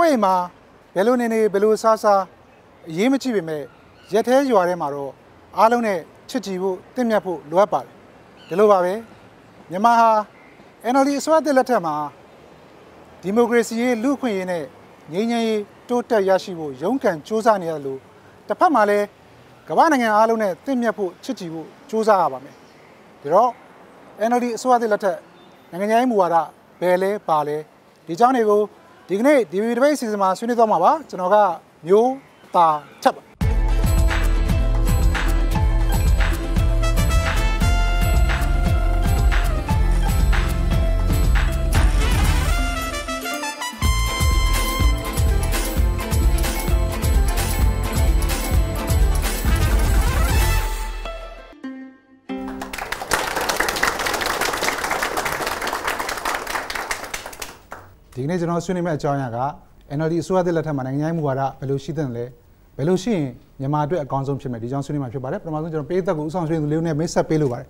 ကိုယ့်အိမ်မှာဘယ်လိုနေနေဘယ်လိုစားစားအရေးမကြည့်ပေမဲ့ရက်သေးရွာထဲမှာတော့အားလုံးနဲ့ချစ်ကြည်ဖို့တင့်မြတ်ဖို့လိုအပ်ပါတယ်ဒီလိုပါပဲမြန်မာဟာ NLD အစိုးရတက်လက်ထက်မှာဒီမိုကရေစီရေးလူ့ခွင့်ရေးနဲ့ငြိမ်းချမ်းရေးတိုးတက်ရရှိဖို့ရုန်းကန်စ조사နေရလို့တစ်ဖက်မှာလည်းကမ္ဘာနိုင်ငံအားလုံးနဲ့တင့်မြတ်ဖို့ချစ်ကြည်ဖို့စ조사ရပါမယ်ဒါတော့ NLD အစိုးရတက်လက်ထက်နိုင်ငံရေးမူဝါဒဘယ်လဲပါလဲဒီကြောင့်တွေကိုဒီကနေ့ဒီဗီဒီယိုတစ်ပိတ်အစီအစဉ်မှာဆွေးနွေးသွားမှာပါကျွန်တော်ကမျိုးတာချက်ပါဒီကနေ့ကျွန်တော်ဆွေးနွေးမယ့်အကြောင်းအရာက NLD အစိုးရသစ်လက်ထက်မှာနိုင်ငံရေးမူဝါဒဘယ်လိုရှိသင့်လဲဘယ်လိုရှိရင်မြန်မာအတွက်အကောင်းဆုံးဖြစ်မယ်ဒီကြောင့်ဆွေးနွေးမှာဖြစ်ပါတယ်ပထမဆုံးကျွန်တော်ပေးသက်ကိုဦးဆောင်ဆွေးနွေးသူလေးဦးနဲ့မိတ်ဆက်ပေးလိုပါတယ်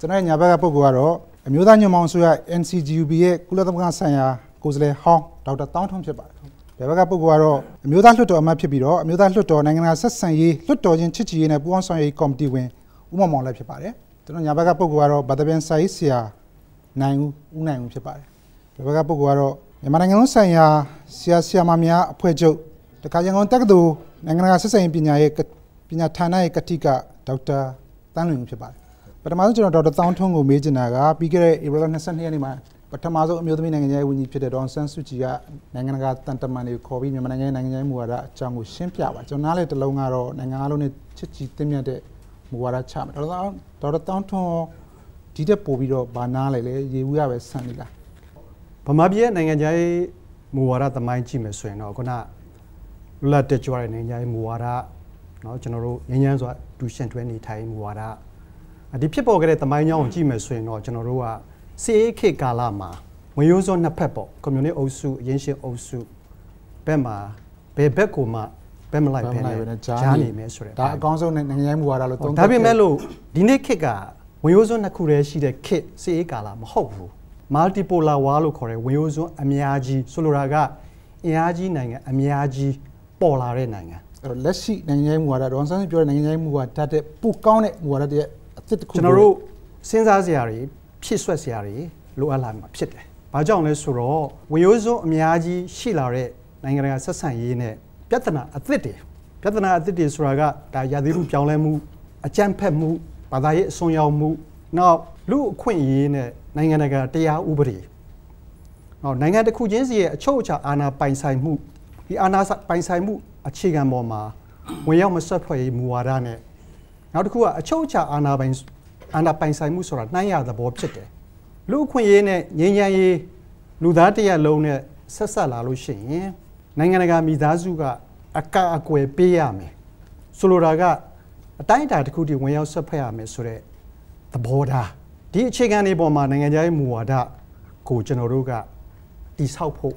ကျွန်တော်ရဲ့ညာဘက်ကပုဂ္ဂိုလ်ကတော့အမျိုးသားညွန့်ပေါင်းအစိုးရ NCGUB ရဲ့ကုလသမဂ္ဂဆိုင်ရာကိုယ်စားလှယ်ဟောင်းဒေါက်တာတောင်းထွန်းဖြစ်ပါတယ်ဒီဘက်ကပုဂ္ဂိုလ်ကတော့အမျိုးသားလွှတ်တော်အမတ်ဖြစ်ပြီးတော့အမျိုးသားလွှတ်တော်နိုင်ငံတကာဆက်ဆံရေးလွှတ်တော်ချင်းချစ်ချည်ရေးနဲ့ပူးပေါင်းဆောင်ရွက်ရေးကော်မတီဝင်ဦးမောင်မောင်လည်းဖြစ်ပါတယ်ကျွန်တော်ညာဘက်ကပုဂ္ဂိုလ်ကတော့ဗတ်တပြန်ဆိုင်ဆရာနိုင်ဦးဦးနိုင်ဦးဖြစ်ပါတယ်ဒီဘက်ကပုဂ္ဂိုလ်ကတော့မြန်မာနိုင်ငံလုံးဆိုင်ရာဆရာဆရာမများအဖွဲ့ချုပ်တခါရန်ကုန်တက္ကသိုလ်နိုင်ငံတကာဆက်ဆံရေးပညာရေးပညာဌာနရဲ့ကတိကဒေါက်တာတန်းလွင်ဖြစ်ပါတယ်ပထမဆုံးကျွန်တော်ဒေါက်တာတောင်းထွန်းကိုမေးချင်တာကပြီးခဲ့တဲ့ဧပြီလ22ရက်နေ့မှာပထမဆုံးအမျိုးသမီးနိုင်ငံရေးဝန်ကြီးဖြစ်တဲ့ဒေါန်ဆန်းစုကြည်ကနိုင်ငံတကာတန်တမန်တွေခေါ်ပြီးမြန်မာနိုင်ငံနိုင်ငံရေးမူဝါဒအကြောင်းကိုရှင်းပြပါကျွန်တော်နားလေတလုံးကတော့နိုင်ငံအားလုံးနဲ့ချစ်ကြည်သင့်မြတ်တဲ့မူဝါဒချမှာဒေါက်တာဒေါက်တာတောင်းထွန်းဒီတက်ပို့ပြီးတော့ဗာနားလေလေရေဦးရပဲဆန်နေလားဗမာပြည်ရဲ့နိုင်ငံခြားရေးမူဝါဒသမိုင်းကြည့်မယ်ဆိုရင်တော့ခုနလွတ်လပ်တက်ကြွတဲ့နိုင်ငံခြားရေးမူဝါဒเนาะကျွန်တော်တို့ငញ្ញမ်းစွာတူရှင်တွဲနေထိုင်မူဝါဒဒီဖြစ်ပေါ်ခဲ့တဲ့သမိုင်းကြောင်းကိုကြည့်မယ်ဆိုရင်တော့ကျွန်တော်တို့ကစီအေခေကာလမှာငွေရိုးစောနှစ်ဖက်ပေါ့ကွန်မြူနတီအုပ်စုအရင်းရှင်အုပ်စုဘက်မှာဘယ်ဘက်ကိုမှဘက်မလိုက်ဘဲနဲ့ဂျားနေမယ်ဆိုတဲ့ဒါအကောင်းဆုံးနိုင်ငံရေးမူဝါဒလို့သုံးသပ်ဒါပေမဲ့လို့ဒီနေ့ခေတ်ကငွေရိုးစောနှစ်ခုတည်းရှိတဲ့ခေတ်စီအေကာလမဟုတ်ဘူး multipolar war လို့ခေါ်တဲ့ဝင်ရိုးစွန်းအများကြီးဆိုလိုတာကအင်အားကြီးနိုင်ငံအများကြီးပေါ်လာတဲ့နိုင်ငံအဲ့တော့လက်ရှိနိုင်ငံရေးမူဝါဒဒေါန်ဆန်းပြောတဲ့နိုင်ငံရေးမူဝါဒတဲ့ပိုကောင်းတဲ့မူဝါဒတဲ့အစ်စ်တစ်ခုကျွန်တော်တို့စဉ်းစားစရာတွေဖြည့်ဆွက်စရာတွေလိုအပ်လာမှာဖြစ်တယ်။ဘာကြောင့်လဲဆိုတော့ဝင်ရိုးစွန်းအများကြီးရှိလာတဲ့နိုင်ငံတကာဆက်ဆံရေးနဲ့ပြဿနာအသစ်တွေပြဿနာအသစ်တွေဆိုတာကဒါရာသီဥတုပြောင်းလဲမှုအကြမ်းဖက်မှုဘာသာရေးအစွန်းရောက်မှု နောက်လူအခွင့်အရေးနဲ့နိုင်ငံတကာတရားဥပဒေဟောနိုင်ငံတစ်ခုချင်းစီရဲ့အချုပ်အချာအာဏာပိုင်ဆိုင်မှုဒီအာဏာပိုင်ဆိုင်မှုအခြေခံပေါ်မှာဝင်ရောက်မဆွတ်ဖွဲ့ရေးမူဝါဒနဲ့နောက်တစ်ခုကအချုပ်အချာအာဏာပိုင်အာဏာပိုင်ဆိုင်မှုဆိုတာနှိုင်းရသဘောဖြစ်တယ်လူအခွင့်အရေးနဲ့ငြိမ်းချမ်းရေးလူသားတရားလုံးနဲ့ဆက်ဆက်လာလို့ရှိရင်နိုင်ငံတကာမိသားစုက အကအကွယ်ပေးရမယ်ဆိုလိုတာကအတိုင်းအတာတစ်ခုတည်းဝင်ရောက်ဆွတ်ဖက်ရမယ်ဆိုတဲ့သဘောထားဒီအခြေခံတွေပေါ်မှာနိုင်ငံခြားရေးမူဝါဒကိုကျွန်တော်တို့ကတိဆောက်ဖို့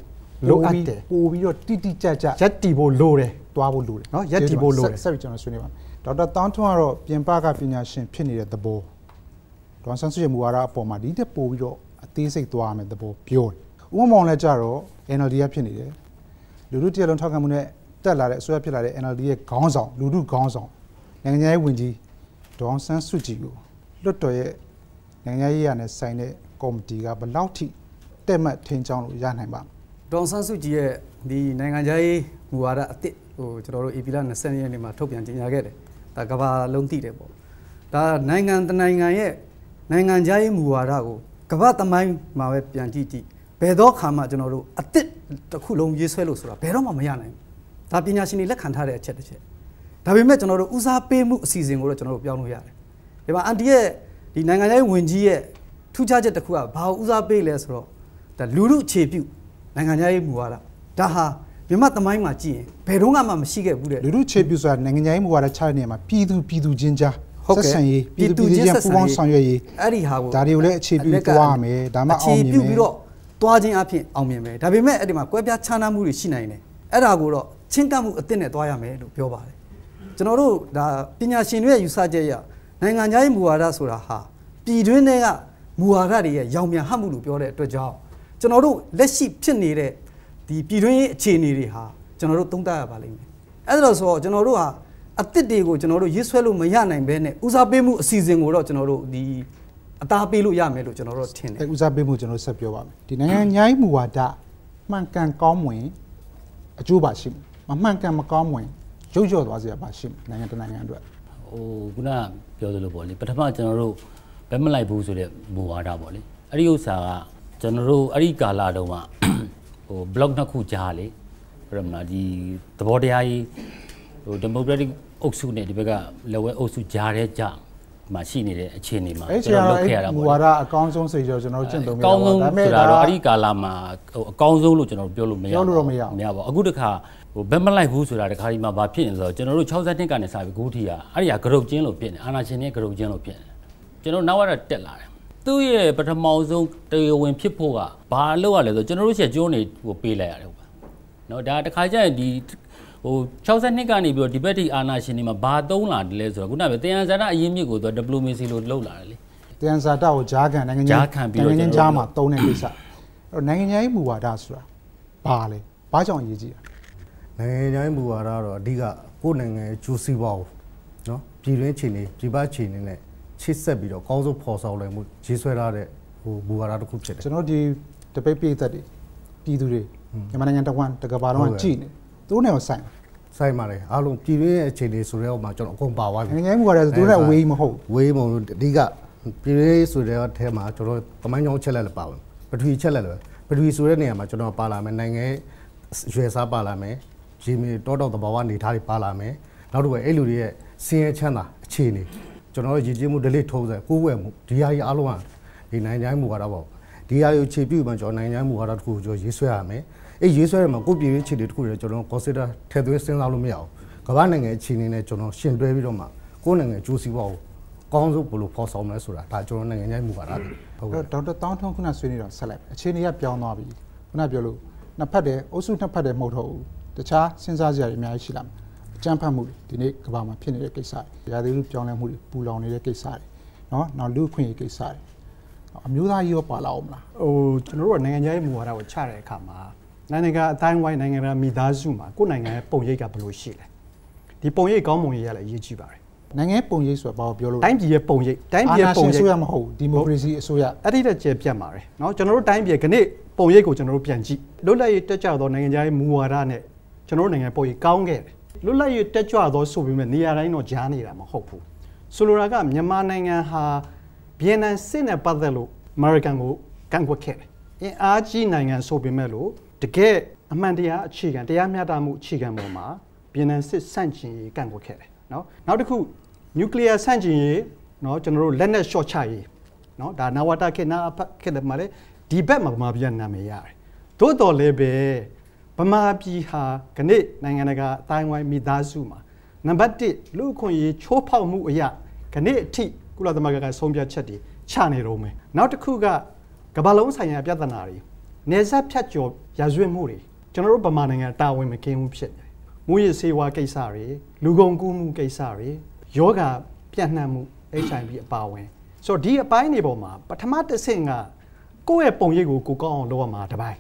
လိုအပ်တယ်ပို့ပြီးတော့တိတိကျကျရက်တီဖို့လိုတယ်သွားဖို့လိုတယ်နော်ရက်တီဖို့လိုတယ်ဆက်ပြီးကျွန်တော်ဆွေးနွေးပါမယ်ဒေါက်တာတောင်းထွန်းကတော့ပြင်ပကပညာရှင်ဖြစ်နေတဲ့သဘောဒေါက်ဆန်းစုရဲ့မူဝါဒအပေါ်မှာဒီတက်ပို့ပြီးတော့အသေးစိတ်သွားမယ်သဘောပြောတယ်ဥပမာလည်းကြတော့ NLD ကဖြစ်နေတယ်လူလူတရားလုံးထောက်ခံမှုနဲ့တက်လာတဲ့အစိုးရဖြစ်လာတဲ့ NLD ရဲ့ခေါင်းဆောင်လူလူခေါင်းဆောင်နိုင်ငံရေးဝန်ကြီးဒေါက်ဆန်းစုကြည်ကိုလွတ်တော်ရဲ့နိုင်ငံရေးရနဲ့ဆိုင်တဲ့ကော်မတီကဘလောက်ထိတက်မှတ်ထင်ကြောင်းလို့ရနိုင်ပါဒေါ်ဆန်းစုကြည်ရဲ့ဒီနိုင်ငံရေးမူဝါဒအသစ်ဟိုကျွန်တော်တို့ AP လ20ရက်နေ့မှာထုတ်ပြန်ကြေညာခဲ့တယ်ဒါကဘာလုံးသိတယ်ပေါ့ဒါနိုင်ငံတနိုင်ငံရဲ့နိုင်ငံရေးမူဝါဒကိုကမ္ဘာသမိုင်းမှာပဲပြန်ကြည့်ကြည့်ဘယ်တော့ခါမှကျွန်တော်တို့အသစ်တစ်ခုလုံးရေးဆွဲလို့ဆိုတာဘယ်တော့မှမရနိုင်ဘူးဒါပညာရှင်တွေလက်ခံထားတဲ့အချက်တစ်ချက်ဒါပေမဲ့ကျွန်တော်တို့ဦးစားပေးမှုအစီအစဉ်ကိုတော့ကျွန်တော်တို့ပြောင်းလို့ရတယ်ဒီမှာအန်တီရဲ့ဒီနိုင်ငံရေးဝင်ကြီးရဲ့ထူးခြားချက်တစ်ခုကဘာကိုဦးစားပေးလဲဆိုတော့ဒါလူမှုအခြေပြုနိုင်ငံရေးမူဝါဒဒါဟာမြန်မာသမိုင်းမှာကြည့်ရင်ဘယ်တော့မှမရှိခဲ့ဘူးတဲ့လူမှုအခြေပြုဆိုတာနိုင်ငံရေးမူဝါဒချတဲ့နေရာမှာပြည်သူပြည်သူချင်းကြားဆက်ဆံရေးပြည်သူပြည်ချင်းပူးပေါင်းဆောင်ရွက်ရေးအဲ့ဒီဟာကိုဒါတွေကိုလည်းအခြေပြုသွားရမယ်ဒါမှအောင်မြင်မယ်အခြေပြုပြီးတော့သွားခြင်းအပြင်အောင်မြင်မယ်ဒါပေမဲ့အဲ့ဒီမှာကွဲပြားခြားနားမှုတွေရှိနိုင်တယ်အဲ့ဒါကိုတော့ချင်းကပ်မှုအသစ်နဲ့သွားရမယ်လို့ပြောပါတယ်ကျွန်တော်တို့ဒါပညာရှင်တွေရဲ့ယူဆချက်အရနိုင်ငံခြားရေးမူဝါဒဆိုတာဟာပြည်တွင်းထဲကမူဝါဒတွေရဲ့ရောင်ပြန်ဟမှုလို့ပြောတဲ့အတွက်ကြောင့်ကျွန်တော်တို့လက်ရှိဖြစ်နေတဲ့ဒီပြည်တွင်းရေးအခြေအနေတွေဟာကျွန်တော်တို့သုံးသပ်ရပါလိမ့်မယ်အဲ့ဒါဆိုတော့ကျွန်တော်တို့ဟာအသစ်တွေကိုကျွန်တော်တို့ရေးဆွဲလို့မရနိုင်ဘဲနဲ့ဦးစားပေးမှုအစီအစဉ်ကိုတော့ကျွန်တော်တို့ဒီအသားပေးလို့ရမယ်လို့ကျွန်တော်တို့ထင်တယ်ဦးစားပေးမှုကျွန်တော်ဆက်ပြောပါမယ်ဒီနိုင်ငံညာရေးမူဝါဒမှန်ကန်ကောင်းမွင်အကျိုးပါရှိမယ်မမှန်ကန်မကောင်းမွင်ရုပ်လျော့သွားစရာပါရှိမယ်နိုင်ငံတကာနိုင်ငံအတွက်ဟိုခုနပြောသလိုပေါ့လေပထမကျွန်တော်တို့ဘက်မလိုက်ဘူးဆိုတဲ့မူဝါဒပေါ့လေအဲ့ဒီဥစ္စာကကျွန်တော်တို့အဲ့ဒီကာလတုန်းကဟို blog နှစ်ခုကြားလေပြမလားဒီသဘောတရားကြီးဟို democratic အုပ်စုနဲ့ဒီဘက်ကလက်ဝဲအုပ်စုကြားတဲ့ကြားမှာရှိနေတဲ့အခြေအနေမှာကျွန်တော်လုပ်ခဲ့ရတာပေါ့။ဝါရအကောင်းဆုံးစေချောကျွန်တော်တို့ကျင့်သုံးခဲ့တာပါ။ဒါပေမဲ့ဒါတော့အဲ့ဒီကာလမှာဟိုအကောင်းဆုံးလို့ကျွန်တော်တို့ပြောလို့မရဘူး။ပြောလို့တော့မရဘူး။မရပါဘူး။အခုတခါဟိုဘက်မလိုက်ဘူးဆိုတာတခါဒီမှာဘာဖြစ်နေဆိုတော့ကျွန်တော်တို့60နှစ်ကနေစပြီးအခုထိကအဲ့ဒီကဂရုပ်ကျင်းလို့ဖြစ်နေ။အာနာရှင်ရဲ့ဂရုပ်ကျင်းလို့ဖြစ်နေ။ကျွန်တော်နောက်ကတော့တက်လာတယ်။သူ့ရဲ့ပထမဆုံးတရားဝင်ဖြစ်ဖို့ကဘာလို့ရလဲဆိုတော့ကျွန်တော်တို့ရှေ့ကျိုးနေဟိုပေးလိုက်ရတယ်ဟို။နော်ဒါတခါကျရင်ဒီဟို62ကနေပြီးတော့ဒီဘက်ထိအာနာရှင်တွေမှာဘာသုံးလာတယ်လဲဆိုတော့ခုနကပဲတယန်ဇာတအရင်မြစ်ကိုသူက diplomacy လို့လှုပ်လာတယ်လေတယန်ဇာတကိုဂျားကန်နိုင်ငံကြီးဂျားကန်ပြီးတော့နိုင်ငံကြီးဂျားမှာသုံးတဲ့ကိစ္စအဲ့တော့နိုင်ငံကြီးမူဝါဒဆိုတာဘာလဲဘာကြောင့်အရေးကြီးလဲနိုင်ငံကြီးမူဝါဒတော့အဓိကကိုယ်နိုင်ငံရဲ့ဂျိုးစီးပွားကိုနော်ပြည်တွင်းခြေနေပြည်ပခြေနေနဲ့ချစ်ဆက်ပြီးတော့အကောင်းဆုံးဖော်ဆောင်နိုင်မှုရေးဆွဲထားတဲ့ဟိုမူဝါဒတစ်ခုဖြစ်တယ်ကျွန်တော်ဒီတပိတ်ပိတ်သက်တွေပြည်သူတွေမြန်မာနိုင်ငံတဝန်းတကဘာလုံးကကြည်နေတယ်သူတို့နဲ့ရောဆိုင်ဆိုင်ပါတယ်အားလုံးပြည်တွင်းရဲ့အခြေအနေဆိုတဲ့ဟောမှာကျွန်တော်အကုန်ပါသွားပြီနိုင်ငံမှုကလည်းသူတို့နဲ့ဝေးမဟုတ်ဝေးမဟုတ်အဓိကပြည်တွင်းဆိုတဲ့အထဲမှာကျွန်တော်ပမိုင်းကြောင်းချက်လက်လည်းပါဝင်ပထဝီချက်လက်လည်းပထဝီဆိုတဲ့နေရာမှာကျွန်တော်ပါလာမယ်နိုင်ငံရွယ်စားပါလာမယ်ရေမီတောတောက်တဘာဝနေထားတွေပါလာမယ်နောက်တစ်ခုအဲ့လူတွေရဲ့စင်ရချမ်းသာအခြေအနေကျွန်တော်ရည်ကြည်မှု delete ထုံးစံကိုယ်ဝယ်မှုဒီဟာကြီးအားလုံးကဒီနိုင်ငံတိုင်းမူကတော့ပေါ့ဒီဟာကိုခြေပြုမှကျွန်တော်နိုင်ငံတိုင်းမူကတော့တစ်ခုကိုကျွန်တော်ရေးဆွဲရမယ်အဲ့ရေးဆွဲရမှာကိုပြည်ရေးခြေတွေတခုတွေကျွန်တော် consider ထည့်သွင်းစဉ်းစားလို့မရဘူးကမ္ဘာနိုင်ငံအခြေအနေနဲ့ကျွန်တော်ရှင်တွဲပြီးတော့မှကိုယ်နိုင်ငံကြိုးစီးပွားကိုကောင်းဆုံးဘယ်လိုဖော်ဆောင်မလဲဆိုတာဒါကျွန်တော်နိုင်ငံခြားမူပါတာဟုတ်ကဲ့ဒေါက်တာတောင်းထွန်းခုနဆွေးနေတော့ဆက်လိုက်အခြေအနေကပြောင်းသွားပြီခုနပြောလို့နှစ်ဖက်တည်းအုပ်စုနှစ်ဖက်တည်းမဟုတ်တော့ဘူးတခြားစဉ်းစားစရာတွေအများကြီးရှိလာမယ်အကြမ်းဖက်မှုတွေဒီနေ့ကမ္ဘာမှာဖြစ်နေတဲ့ကိစ္စတွေရာသီဥတုပြောင်းလဲမှုတွေပူလောင်နေတဲ့ကိစ္စတွေနော်နောက်လူ့အခွင့်အရေးကိစ္စတွေအမျိုးသားရေးရောပါလာအောင်မလားဟိုကျွန်တော်တို့ကနိုင်ငံခြားရေးမူဝါဒကိုချတဲ့အခါမှာနိုင်ငံကအတိုင်းဝိုင်းနိုင်ငံကမိသားစုမှာကိုယ်နိုင်ငံရဲ့ပုံရိပ်ကဘယ်လိုရှိလဲဒီပုံရိပ်ကောင်းပုံရိပ်ကလည်းအရေးကြီးပါတယ်နိုင်ငံပုံရိပ်ဆိုတာဘာကိုပြောလို့လဲတိုင်းပြည်ရဲ့ပုံရိပ်တိုင်းပြည်ရဲ့ပုံရိပ်အစိုးရမဟုတ်ဒီမိုကရေစီအစိုးရအဲ့ဒီတက်ကျပြတ်ပါတယ်เนาะကျွန်တော်တို့တိုင်းပြည်ကနေ့ပုံရိပ်ကိုကျွန်တော်တို့ပြန်ကြည့်လွတ်လပ်ရေးတက်ကြသောနိုင်ငံခြားရေးမူဝါဒနဲ့ကျွန်တော်တို့နိုင်ငံပုံရိပ်ကောင်းခဲ့တယ်လွတ်လပ်ရေးတက်ကြွသောဆိုပေမဲ့နေရာတိုင်းတော့ကြားနေတာမဟုတ်ဘူးဆိုလိုတာကမြန်မာနိုင်ငံဟာဗီယက်နမ်စစ်နဲ့ပတ်သက်လို့အမေရိကန်ကိုကန့်ကွက်ခဲ့တယ်အင်အားကြီးနိုင်ငံဆိုပေမဲ့လို့တကယ်အမှန်တရားအခြေခံတရားမျှတမှုအခြေခံပေါ်မှာဗီယက်နမ်စစ်ဆန့်ကျင်ရေးကန့်ကွက်ခဲ့တယ်เนาะနောက်တစ်ခုနျူကလ িয়ার ဆန့်ကျင်ရေးเนาะကျွန်တော်တို့လက်နက်ရှော့ချရေးเนาะဒါနဝတခေတ်နာအဖတ်ခေတ်မှာလေဒီဘက်မှာဗမာပြည်ကနာမည်ရတယ်သို့တော်လည်းပဲဗမာပြည်ဟာခဏနိုင်ငံတကာအတိုင်းဝိုင်းမိသားစုမှာနံပါတ်1လူခွင့်ရေးချိုးဖောက်မှုအရာခဏအထိကုလသမဂ္ဂကဆုံးဖြတ်ချက်တွေချနေတော့မယ်နောက်တစ်ခုကကမ္ဘာလုံးဆိုင်ရာပြဿနာတွေနေဆက်ဖြတ်ကျော်ရာဇဝတ်မှုတွေကျွန်တော်တို့ဗမာနိုင်ငံတာဝန်မကင်းဘူးဖြစ်နေတယ်။မူရစေဝါကိစ္စတွေလူကုန်ကူးမှုကိစ္စတွေယောဂပြန့်နှံ့မှု HIV အပါအဝင်ဆိုတော့ဒီအပိုင်းတွေပေါ်မှာပထမတစ်ဆင့်ကကိုယ့်ရဲ့ပုံရိပ်ကိုကိုကောင်းအောင်လုပ်ရမှာတပိုင်း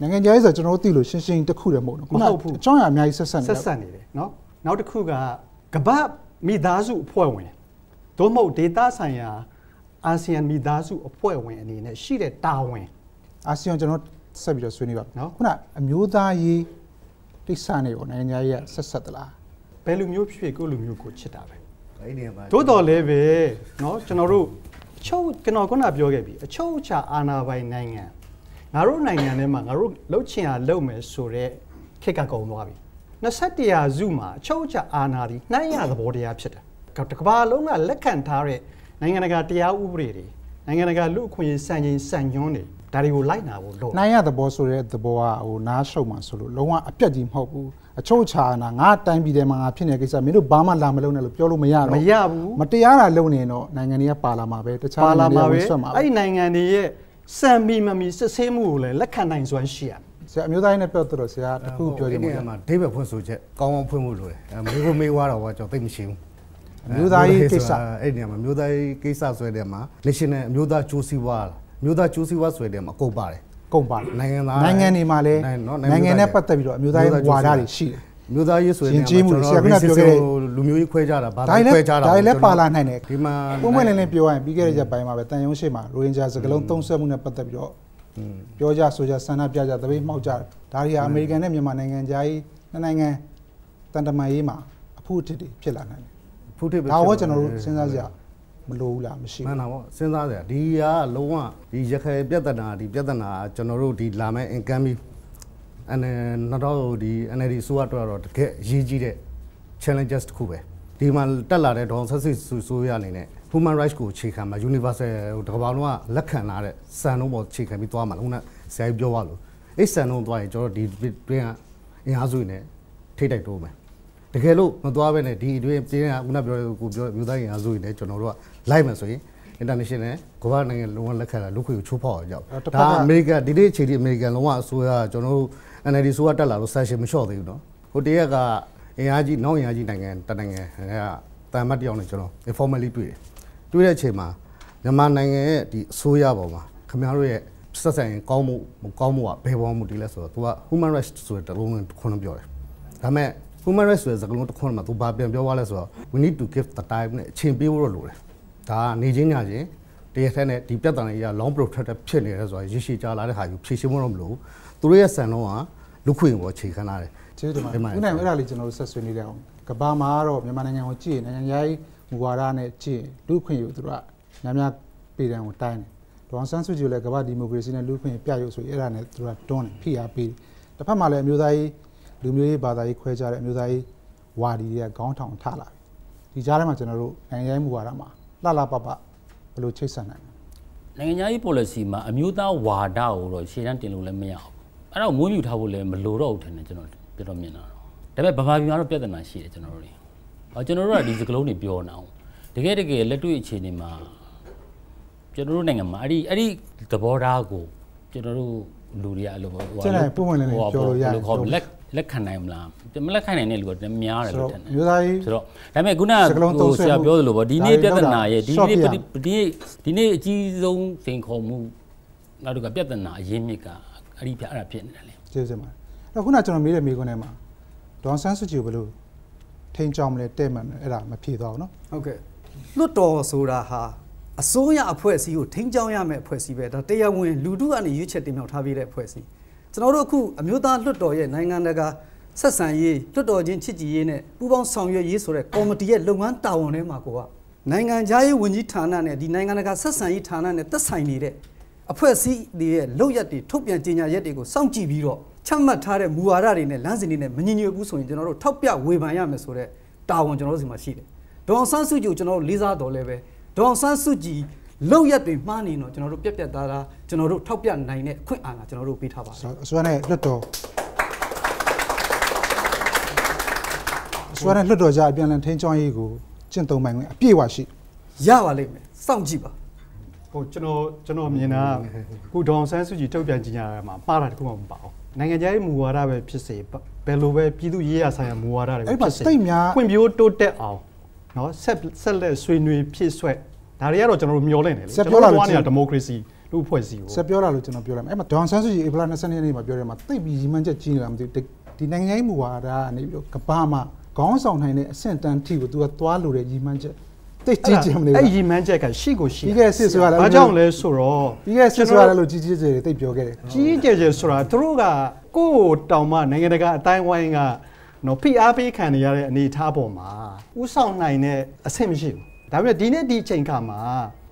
နိုင်ငံခြားရေးဆိုကျွန်တော်တို့သိလို့ရှင်းရှင်းတခုတည်းမဟုတ်နော်ခုနအကြောင်းအရာအများကြီးဆက်ဆက်နေဆက်ဆက်နေတယ်နော်နောက်တစ်ခုကကမ္ဘာမိသားစုအဖွဲ့ဝင်သို့မဟုတ်ဒေတာဆိုင်ရာအာဆီယံမိသားစုအဖွဲ့ဝင်အနေနဲ့ရှိတဲ့တာဝန်အာဆီယံကျွန်တော်ဆက်ပြီးတော့ဆွေးနွေးပါနော်ခုနအမျိုးသားရေးတိစ္ဆာနေပေါ့နိုင်ငံရေးကဆက်ဆက်သလားဘယ်လိုမျိုးဖြစ်ကိုလိုမျိုးကိုချစ်တာပဲအဲ့ဒီနေရာမှာတိုးတော်လည်းပဲနော်ကျွန်တော်တို့အချုပ်ကျွန်တော်ခုနပြောခဲ့ပြီအချုပ်အချာအာဏာပိုင်နိုင်ငံငါတို့နိုင်ငံထဲမှာငါတို့လှုပ်ချင်တာလှုပ်မယ်ဆိုတော့ခက်ကကုန်သွားပြီ21ရာစုမှာအချုပ်အချာအာဏာဒီနှိုင်းရသဘောတရားဖြစ်တယ်တကဘာလုံးကလက်ခံထားတဲ့နိုင်ငံတကာတရားဥပဒေတွေနိုင်ငံတကာလူ့အခွင့်အရေးစံချိန်စံညွှန်းတွေဒါတွေကိုလိုက်နာဖို့လို့နိုင်ရသဘောဆိုတဲ့သဘောကဟိုနားရှုံမှဆိုလို့လုံးဝအပြက်ကြီးမဟုတ်ဘူးအချုပ်ချာနာငါတိုင်းပြည်ထဲမှာငါဖြစ်နေတဲ့ကိစ္စမင်းတို့ဘာမှလာမလုပ်နဲ့လို့ပြောလို့မရတော့မရဘူးမတရားတာလုပ်နေရင်တော့နိုင်ငံတွေကပါလာမှာပဲတခြားပါလာမှာပဲအဲ့ဒီနိုင်ငံတွေရဲ့စံမီမမီစစ်ဆေးမှုကိုလည်းလက်ခံနိုင်စွမ်းရှိရဆရာအမျိုးသားရေးနဲ့ပြောတော့ဆရာတခုပြောချင်ပါတယ်မှာဒိဗယ်ဖွင့်ဆိုချက်ကောင်းကောင်းဖွင့်ဖို့လိုတယ်မေကိုမေးွားတော့ကကျွန်တော်သိမရှိဘူးအမျိုးသားရေးကိစ္စအဲ့ဒီနေရာမှာအမျိုးသားရေးကိစ္စဆွဲတဲ့မှာ national အမျိုးသားကြိုးစည်းပွားလားမျိုးသားကျိုးစည်းဝါဆိုတဲ့မှာကုန်ပါတယ်ကုန်ပါတယ်နိုင်ငံသားနိုင်ငံတွေမှာလည်းနိုင်ငံနဲ့ပတ်သက်ပြီးတော့အမျိုးသားရေးဝါဒတွေရှိတယ်မျိုးသားရေးဆိုရင်ကျွန်တော်တို့ပြောခဲ့တဲ့လူမျိုးရေးခွဲကြတာဘာသာခွဲကြတာဒါလည်းပါလာနိုင်တယ်ဒီမှာပုံမှန်လည်းလည်းပြောရရင်ပြီးခဲ့တဲ့ရက်ပိုင်းမှာပဲတန်ယုံရှိမှာရိုဟင်ဂျာစကလုံးသုံးဆွဲမှုနဲ့ပတ်သက်ပြီးတော့ပြောကြဆိုကြဆန္ဒပြကြတပိတ်မှောက်ကြဒါတွေဟာအမေရိကန်နဲ့မြန်မာနိုင်ငံကြားရေးနှစ်နိုင်ငံတန်တမာရေးမှာအဖို့အထစ်တွေဖြစ်လာနိုင်တယ်အဖို့အထစ်ပဲဒါတော့ကျွန်တော်တို့စဉ်းစားကြရအောင်မလိုဘူးလားမရှိဘူးမှန်တာပေါ့စဉ်းစားစရာဒီကလုံးဝဒီရခိုင်ပြဿနာဒီပြဿနာကျွန်တော်တို့ဒီလာမယ့် income ပြီးအနေနောက်တော့ဒီ NLD ဆိုကတော့တော့တကယ်အရေးကြီးတဲ့ challenges တစ်ခုပဲဒီမှာတက်လာတဲ့ဒေါန်ဆက်စစ်ဆိုရအနေနဲ့ human rights ကိုခြေခံမှာ universal ဟိုတစ်ကမ္ဘာလုံးကလက်ခံလာတဲ့စံနှုန်းပေါ်ခြေခံပြီးသွားမှာလို့ခုနဆရာကြီးပြောရလို့အဲ့စံနှုန်းသွားရင်ကျွန်တော်ဒီတွင်းကအင်အားစုနဲ့ထိတိုက်တိုးမယ်တကယ်လို့မသွားဘဲနဲ့ဒီအတွင်းပြင်းရခုနပြောတဲ့ကိုပြောမျိုးသားရင်အားစုတွေနဲ့ကျွန်တော်တို့ကလိုက်မယ်ဆိုရင် international ကမ္ဘာနိုင်ငံလုံးဝလက်ခံတာလူခွေကိုချိုးဖောက်အောင်ကြောက်ဒါအမေရိကန်ဒီနေ့ချိန်ထိအမေရိကန်လုံးဝအစိုးရကျွန်တော်တို့ NLD ဆိုကတက်လာလို့ sanction မလျှော့သေးဘူးเนาะဟိုတရက်ကအင်အားကြီးနောက်အင်အားကြီးနိုင်ငံတနိုင်ငံကတာမတ်တယောက်နဲ့ကျွန်တော် informally တွေ့တယ်တွေ့တဲ့အချိန်မှာမြန်မာနိုင်ငံရဲ့ဒီအစိုးရပေါ်မှာခင်ဗျားတို့ရဲ့ဆက်ဆံရင်ကောင်းမှုမကောင်းမှုကဘယ်ပေါ်မှုဒီလဲဆိုတော့ तू က human rights ဆိုတဲ့တလုံးနဲ့ခုနပြောတယ်ဒါပေမဲ့ human rights ဆိုတဲ့စကားလုံးတစ်ခွန်းမှာသူဘာပြန်ပြောသွားလဲဆိုတော့ we need to give the time နဲ့အချိန်ပေးဖို့တော့လိုတယ်ဒါကနေချင်းညာချင်းတရားထက်နဲ့ဒီပြဿနာကြီးက long protracted ဖြစ်နေတယ်ဆိုတော့ရရှိကြလာတဲ့ဟာယူဖြေရှင်းဖို့တော့မလိုသူတို့ရဲ့ဆန်တော့ကလူခွင့်ပေါ်ခြေခံရတယ်ကျေးဇူးတင်ပါတယ်ခုနကအဲ့ဒါလေးကျွန်တော်တို့ဆက်ဆွေးနေကြအောင်ကဘာမှာတော့မြန်မာနိုင်ငံကိုကြည့်ရင်နိုင်ငံရေးမူဝါဒနဲ့ကြည့်လူခွင့်ယူသူတို့ကများများပြည်တံကိုတိုင်းတယ်ဒေါန်ဆန်းစုကြည်လည်းကမ္ဘာဒီမိုကရေစီနဲ့လူခွင့်ပြရုပ်ဆိုအဲ့ဒါနဲ့သူတို့ကတွန်းတယ်ဖိအားပေးတယ်တစ်ဖက်မှာလည်းအမျိုးသားရေးလူမျိုးရေးဘာသာရေးခွဲခြားတဲ့အမျိုးသားရေးဝါဒီတွေကခေါင်းထောင်ထလာပြီဒီကြားထဲမှာကျွန်တော်တို့နိုင်ငံရေးမူဝါဒမှာလှလှပပဘယ်လိုချိတ်ဆက်နိုင်လဲနိုင်ငံရေး policy မှာအမျိုးသားဝါဒကိုတော့ရှေ့တန်းတင်လို့လည်းမရဘူးအဲ့တော့မွေးမြူထားဖို့လည်းမလိုတော့ဘူးထင်တယ်ကျွန်တော်ပြောတော့မြင်တာတော့ဒါပေမဲ့ဗမာပြည်မှာတော့ပြဿနာရှိတယ်ကျွန်တော်တို့တွေအော်ကျွန်တော်တို့ကဒီစကလုံးတွေပြောနေအောင်တကယ်တကယ်လက်တွေ့အခြေအနေမှာကျွန်တော်တို့နိုင်ငံမှာအဲ့ဒီအဲ့ဒီသဘောထားကိုကျွန်တော်တို့လူတွေကအဲ့လိုပေါ့ဟိုကလည်းပုံမှန်လည်းပြောလို့ရတယ်ဟိုလက်လက်ခံနိုင်မလားမလက်ခံနိုင်တဲ့လူကများတယ်လို့ထင်တယ်မျိုးသားကြီးဆိုတော့ဒါပေမဲ့ခုနဟိုဆရာပြောသလိုပေါ့ဒီနေ့ပြဿနာရဲ့ဒီနေ့ဒီနေ့ဒီနေ့အကြီးဆုံးစိန်ခေါ်မှုနောက်တစ်ခါပြဿနာအရင်းမြစ်ကအဲ့ဒီပြအဲ့ဒါဖြစ်နေတာလေကျေးဇူးပါအဲ့တော့ခုနကျွန်တော်မေးတဲ့မိကွန်းထဲမှာဒေါန်ဆန်းစုကြည်ဘလို့ထိန်ကြောင်မလဲတဲ့မှန်အဲ့ဒါမဖြေသွားဘူးเนาะဟုတ်ကဲ့လွတ်တော်ဆိုတာဟာအစိုးရအဖွဲ့အစည်းကိုထိန်းကျောင်းရမယ့်အဖွဲ့အစည်းပဲဒါတရားဝင်လူထုကနေရွေးချယ်တင်မြှောက်ထားပေးတဲ့အဖွဲ့အစည်းကျွန်တော်တို့အခုအမျိုးသားလွှတ်တော်ရဲ့နိုင်ငံတကာဆက်ဆံရေးလွှတ်တော်ချင်းချစ်ကြည်ရေးနဲ့ပူးပေါင်းဆောင်ရွက်ရေးဆိုတဲ့ကော်မတီရဲ့လုပ်ငန်းတာဝန်ထဲမှာကိုကနိုင်ငံခြားရေးဝန်ကြီးဌာနနဲ့ဒီနိုင်ငံတကာဆက်ဆံရေးဌာနနဲ့သက်ဆိုင်နေတဲ့အဖွဲ့အစည်းတွေရဲ့လုပ်ရက်တွေထုတ်ပြန်ကြေညာရက်တွေကိုစောင့်ကြည့်ပြီးတော့ချမှတ်ထားတဲ့မူဝါဒတွေနဲ့လမ်းစဉ်တွေနဲ့မညီညွတ်ဘူးဆိုရင်ကျွန်တော်တို့ထောက်ပြဝေဖန်ရမယ်ဆိုတဲ့တာဝန်ကျွန်တော်တို့စီမှာရှိတယ်။ဒေါအောင်ဆန်းစုကြည်ကိုကျွန်တော်တို့လေးစားတော်လဲပဲ။ဒေါအောင်ဆန်းစုကြည်လောက်ရက်တွေမှားနေတော့ကျွန်တော်တို့ပြက်ပြက်သားသားကျွန်တော်တို့ထောက်ပြနိုင်တဲ့အခွင့်အာဏာကျွန်တော်တို့ပေးထားပါတယ်။အစွမ်းနဲ့လွတ်တော်အစွမ်းနဲ့လွတ်တော်ကြအပြန်လည်ထိန်းချောင်းရေးကိုကျင့်သုံးပိုင်ခွင့်အပြည့်အဝရှိရပါလိမ့်မယ်။စောင့်ကြည့်ပါ။ဟိုကျွန်တော်ကျွန်တော်မြင်တာခုဒေါအောင်ဆန်းစုကြည်ထောက်ပြကြညာမှာမှားတာတခုမှမပါဘူး။နိုင်ငံခြားရေးမူဝါဒပဲဖြစ်စေဘယ်လိုပဲပြည်သူရေးရာဆိုင်ရာမူဝါဒတွေဖြစ်စေအဲ့မှာစိတ်များဖွံ့ဖြိုးတိုးတက်အောင်နော်ဆက်ဆက်လက်ဆွေးနွေးဖြည့်ဆွက်ဒါတွေကတော့ကျွန်တော်တို့မျှော်လင့်တယ်လေကျွန်တော်တို့ကဒီမိုကရေစီလူ့အဖွဲ့အစည်းကိုဆက်ပြောတာလို့ကျွန်တော်ပြောလိုက်မယ်အဲ့မှာဒေါန်ဆန်းစုကြည်ဧပြီလ20ရက်နေ့မှာပြောတယ်မှာသိပ်ပြီးရီမှန်းချက်ကြီးနေတာမသိဘူးဒီနိုင်ငံရေးမူဝါဒကနေပြီးတော့ကဘာမှာခေါင်းဆောင်နိုင်တဲ့အဆင့်တန်းထိကိုသူကသွားလို့တဲ့ရီမှန်းချက်သိကြီးကြီးမနေဘူးအဲ့ရီမှန်းချက်ကရှိကိုရှိပြီးခဲ့စစ်ဆိုတာလည်းဘာကြောင့်လဲဆိုတော့ပြီးခဲ့စစ်ဆိုတာလည်းကြီးကြီးကျယ်ကျယ်သိပြောခဲ့တယ်ကြီးကြီးကျယ်ကျယ်ဆိုတာသူတို့ကကိုယ့်ကို တောင်မှနိုင်ငံတကာအတိုင်းဝိုင်းကနော်ဖိအားပေးခံနေရတဲ့အနေအထားပေါ်မှာဥဆောင်နိုင်တဲ့အဆင့်မရှိဘူးဒါပေမဲ့ဒီနေ့ဒီချိန်ခါမှာ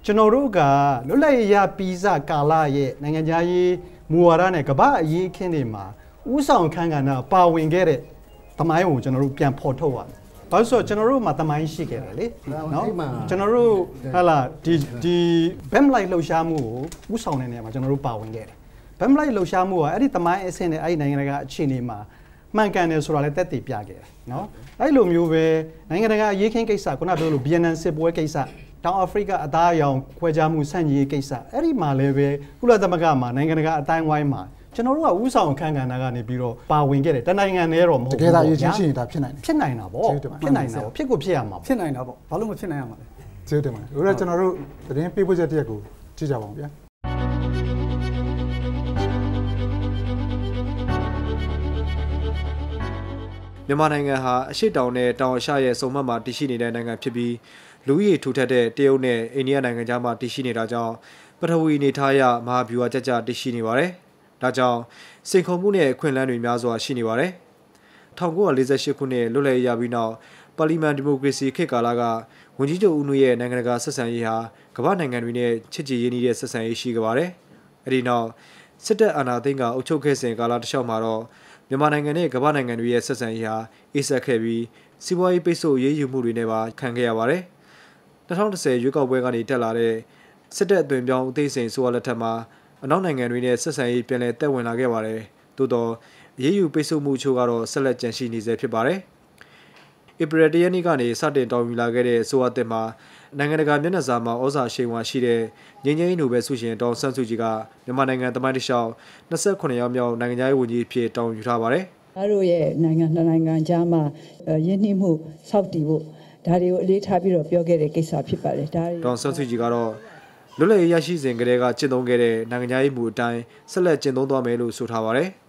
ကျွန်တော်တို့ကလွတ်လပ်ရေးရပြီးစကာလရဲ့နိုင်ငံခြားရေးမူဝါဒနဲ့ကမ္ဘာအရေးအခင်းတွေမှာဥဆောင်ခန်းကဏ္ဍပါဝင်ခဲ့တဲ့သမိုင်းကိုကျွန်တော်တို့ပြန်ဖော်ထုတ်ရမယ်။ဘာလို့ဆိုတော့ကျွန်တော်တို့မှာသမိုင်းရှိခဲ့တယ်လေ။နော်ကျွန်တော်တို့ဟာလာဒီဒီ BEM light လှုပ်ရှားမှုကိုဥဆောင်တဲ့နေရာမှာကျွန်တော်တို့ပါဝင်ခဲ့တယ်။ BEM light လှုပ်ရှားမှုကအဲ့ဒီသမိုင်းအဆင့်နဲ့အဲ့ဒီနိုင်ငံကအခြေအနေမှာမှန်ကန်တယ်ဆိုတာလည်းတက်တည်ပြခဲ့တာနော်အဲ့လိုမျိုးပဲနိုင်ငံတကာအရေးခင်းကိစ္စခုနပြောလို့ BNN စစ်ပွဲကိစ္စတောင်အာဖရိကအသားအရောင်ခွဲခြားမှုဆန့်ကျင်ရေးကိစ္စအဲ့ဒီမှာလည်းပဲကုလသမဂ္ဂမှာနိုင်ငံတကာအတိုင်းဝိုင်းမှာကျွန်တော်တို့ကဥဆောင်အခန်းကဏ္ဍကနေပြီးတော့ပါဝင်ခဲ့တယ်တနိုင်ငံနဲ့တော့မဟုတ်ဘူးတကယ်သာရေးချင်းရှိရင်ဒါဖြစ်နိုင်တယ်ဖြစ်နိုင်တာပေါ့ဖြစ်နိုင်တာပေါ့ဖြစ်ကိုဖြစ်ရမှာဖြစ်နိုင်တာပေါ့ဘာလို့မဖြစ်နိုင်ရမှာလဲကျေးဇူးတင်ပါတယ်ဒါတော့ကျွန်တော်တို့သတင်းပေးပို့ချက်တရက်ကိုကြည့်ကြပါဦးဗျာမြန်မာနိုင်ငံဟာအရှိတောင်နဲ့တောင်အရှရဲ့စုံမတ်မှာတည်ရှိနေတဲ့နိုင်ငံဖြစ်ပြီးလူကြီးထူထပ်တဲ့တရုတ်နဲ့အိန္ဒိယနိုင်ငံကြားမှာတည်ရှိနေတာကြောင့်ပထဝီအနေထားအရမဟာဗျူဟာကြကြတည်ရှိနေပါတယ်။ဒါကြောင့်စိန်ခေါ်မှုနဲ့အခွင့်အလမ်းတွေများစွာရှိနေပါတယ်။1948ခုနှစ်လွတ်လပ်ရေးရပြီးနောက်ပါလီမန်ဒီမိုကရေစီခေတ်ကာလကဝန်ကြီးချုပ်ဦးနုရဲ့နိုင်ငံတကာဆက်ဆံရေးဟာကမ္ဘာနိုင်ငံတွေနဲ့ချစ်ကြည်ရင်းနှီးတဲ့ဆက်ဆံရေးရှိခဲ့ပါတယ်။အဲဒီနောက်စစ်တပ်အာဏာသိမ်းကအုပ်ချုပ်ခဲ့စဉ်ကာလတစ်လျှောက်မှာတော့မြန်မာနိုင်ငံနဲ့ကမ္ဘာနိုင်ငံတွေရဲ့ဆက်ဆံရေးဟာအေးစက်ခဲ့ပြီးစီးပွားရေးပိတ်ဆို့ရေးယူမှုတွေနဲ့ပါခံခဲ့ရပါတယ်။2010ရွေးကောက်ပွဲကနေတက်လာတဲ့စစ်တပ်အသွင်ပြောင်းအသေးစိမ်ဆိုရလက်ထက်မှာအနောက်နိုင်ငံတွေနဲ့ဆက်ဆံရေးပြန်လည်တက်ဝင်လာခဲ့ပါတယ်။သို့တော့ရေးယူပိတ်ဆို့မှုချို့ကတော့ဆက်လက်ကျန်ရှိနေဆဲဖြစ်ပါတယ်။ဧပြီတရက်နေ့ကနေစတင်တောင်းယူလာခဲ့တဲ့အစိုးရအသစ်မှာနိုင်ငံတကာမျက်နှာစာမှာဩဇာရှိန်ဝါရှိတဲ့ငင်းငိမ့်နိုဘယ်ဆုရှင်တောင်ဆန်းစုကြည်ကမြန်မာနိုင်ငံတမိုင်းတစ်လျှောက်28ရောက်မြောက်နိုင်ငံရေးဝန်ကြီးအဖြစ်တောင်းယူထားပါတယ်။အားတို့ရဲ့နိုင်ငံနှစ်နိုင်ငံကြားမှာရင်းနှီးမှုစောင့်တည်ဖို့ဒါတွေကိုအလေးထားပြီးတော့ပြောခဲ့တဲ့ကိစ္စဖြစ်ပါတယ်။ဒါတွေတောင်ဆန်းစုကြည်ကတော့လွတ်လပ်ရေးရရှိစဉ်ကတည်းကကျင့်သုံးခဲ့တဲ့နိုင်ငံရေးမူအတိုင်းဆက်လက်ကျင့်သုံးသွားမယ်လို့ဆိုထားပါတယ်။